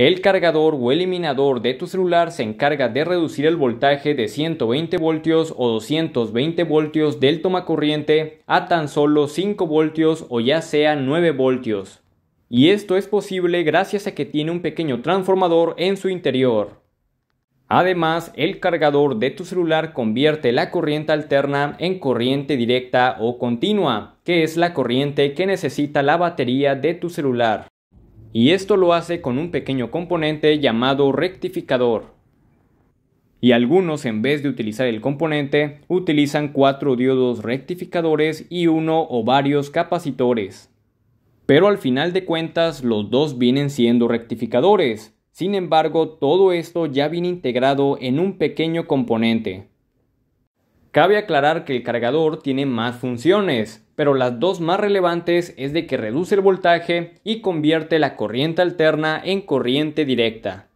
El cargador o eliminador de tu celular se encarga de reducir el voltaje de 120 voltios o 220 voltios del tomacorriente a tan solo 5 voltios o ya sea 9 voltios. Y esto es posible gracias a que tiene un pequeño transformador en su interior. Además, el cargador de tu celular convierte la corriente alterna en corriente directa o continua, que es la corriente que necesita la batería de tu celular y esto lo hace con un pequeño componente llamado rectificador. Y algunos en vez de utilizar el componente utilizan cuatro diodos rectificadores y uno o varios capacitores. Pero al final de cuentas los dos vienen siendo rectificadores. Sin embargo, todo esto ya viene integrado en un pequeño componente. Cabe aclarar que el cargador tiene más funciones, pero las dos más relevantes es de que reduce el voltaje y convierte la corriente alterna en corriente directa.